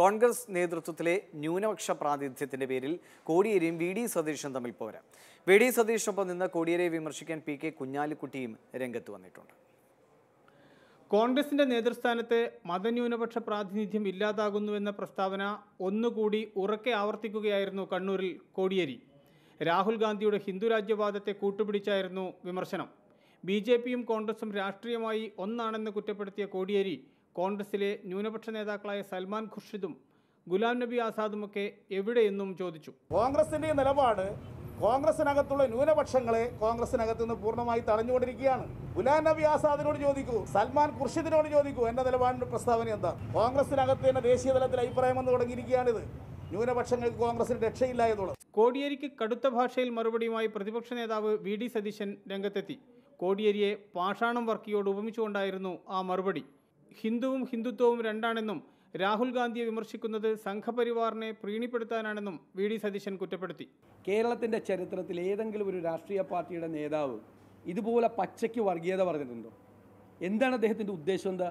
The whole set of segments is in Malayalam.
കോൺഗ്രസ് നേതൃത്വത്തിലെ ന്യൂനപക്ഷ പ്രാതിനിധ്യത്തിന്റെ പേരിൽ കോടിയേരിയും വി ഡി സതീഷും തമ്മിൽ പോരാ വി ഡി സതീഷിനൊപ്പം നിന്ന് കോടിയേരിയെ വിമർശിക്കാൻ പി കെ കുഞ്ഞാലിക്കുട്ടിയും രംഗത്ത് വന്നിട്ടുണ്ട് കോൺഗ്രസിന്റെ നേതൃസ്ഥാനത്ത് മതന്യൂനപക്ഷ പ്രാതിനിധ്യം ഇല്ലാതാകുന്നുവെന്ന പ്രസ്താവന ഒന്നുകൂടി ഉറക്കെ ആവർത്തിക്കുകയായിരുന്നു കണ്ണൂരിൽ കോടിയേരി രാഹുൽ ഗാന്ധിയുടെ ഹിന്ദുരാജ്യവാദത്തെ കൂട്ടുപിടിച്ചായിരുന്നു വിമർശനം ബി ജെ പിയും കോൺഗ്രസും രാഷ്ട്രീയമായി ഒന്നാണെന്ന് കുറ്റപ്പെടുത്തിയ കോടിയേരി കോൺഗ്രസിലെ ന്യൂനപക്ഷ നേതാക്കളായ സൽമാൻ ഖുർഷിദും ഗുലാം നബി ആസാദും ഒക്കെ എവിടെയെന്നും ചോദിച്ചു കോൺഗ്രസിന്റെ നിലപാട് കോൺഗ്രസിനകത്തുള്ള ന്യൂനപക്ഷങ്ങളെ കോൺഗ്രസിനകത്ത് നിന്ന് പൂർണ്ണമായി തടഞ്ഞുകൊണ്ടിരിക്കുകയാണ് ഗുലാം നബി ആസാദിനോട് ചോദിക്കൂ സൽമാൻ ഖുർഷിദിനോട് ചോദിക്കൂ എന്റെ നിലപാടിന്റെ പ്രസ്താവന എന്താ കോൺഗ്രസിനകത്ത് തന്നെ ദേശീയ തലത്തിൽ അഭിപ്രായം വന്നു തുടങ്ങിയിരിക്കുകയാണിത് ന്യൂനപക്ഷങ്ങൾക്ക് കോൺഗ്രസിന് രക്ഷയില്ല എന്നുള്ളത് കോടിയേരിക്ക് കടുത്ത ഭാഷയിൽ മറുപടിയുമായി പ്രതിപക്ഷ നേതാവ് വി ഡി സതീശൻ രംഗത്തെത്തി കോടിയേരിയെ പാഷാണം വർക്കിയോട് ഉപമിച്ചുകൊണ്ടായിരുന്നു ആ മറുപടി ഹിന്ദുവും ഹിന്ദുത്വവും രണ്ടാണെന്നും രാഹുൽ ഗാന്ധിയെ വിമർശിക്കുന്നത് സംഘപരിവാറിനെ പ്രീണിപ്പെടുത്താനാണെന്നും വി ഡി സതീശൻ കുറ്റപ്പെടുത്തി കേരളത്തിൻ്റെ ചരിത്രത്തിൽ ഏതെങ്കിലും ഒരു രാഷ്ട്രീയ പാർട്ടിയുടെ നേതാവ് ഇതുപോലെ പച്ചയ്ക്ക് വർഗീയത പറഞ്ഞിട്ടുണ്ടോ എന്താണ് അദ്ദേഹത്തിൻ്റെ ഉദ്ദേശം എന്താ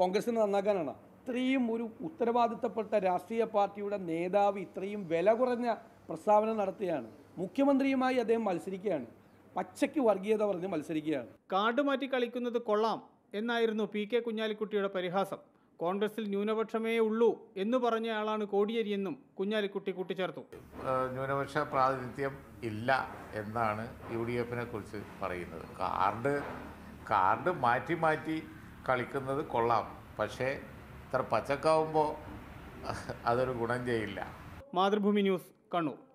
കോൺഗ്രസിനെ നന്നാക്കാനാണ് ഇത്രയും ഒരു ഉത്തരവാദിത്തപ്പെട്ട രാഷ്ട്രീയ പാർട്ടിയുടെ നേതാവ് ഇത്രയും വില കുറഞ്ഞ പ്രസ്താവന നടത്തുകയാണ് മുഖ്യമന്ത്രിയുമായി അദ്ദേഹം മത്സരിക്കുകയാണ് പച്ചയ്ക്ക് വർഗീയത പറഞ്ഞ് മത്സരിക്കുകയാണ് കാർഡ് മാറ്റി കളിക്കുന്നത് കൊള്ളാം എന്നായിരുന്നു പി കെ കുഞ്ഞാലിക്കുട്ടിയുടെ പരിഹാസം കോൺഗ്രസിൽ ന്യൂനപക്ഷമേ ഉള്ളൂ എന്ന് പറഞ്ഞയാളാണ് കോടിയേരിയെന്നും കുഞ്ഞാലിക്കുട്ടി കൂട്ടിച്ചേർത്തു ന്യൂനപക്ഷ പ്രാതിനിധ്യം ഇല്ല എന്നാണ് യു ഡി എഫിനെ കുറിച്ച് പറയുന്നത് കാർഡ് കാർഡ് മാറ്റി മാറ്റി കളിക്കുന്നത് കൊള്ളാം പക്ഷേ ഇത്ര പച്ചക്കാവുമ്പോൾ അതൊരു ഗുണം ചെയ്യില്ല മാതൃഭൂമി ന്യൂസ് കണ്ണൂർ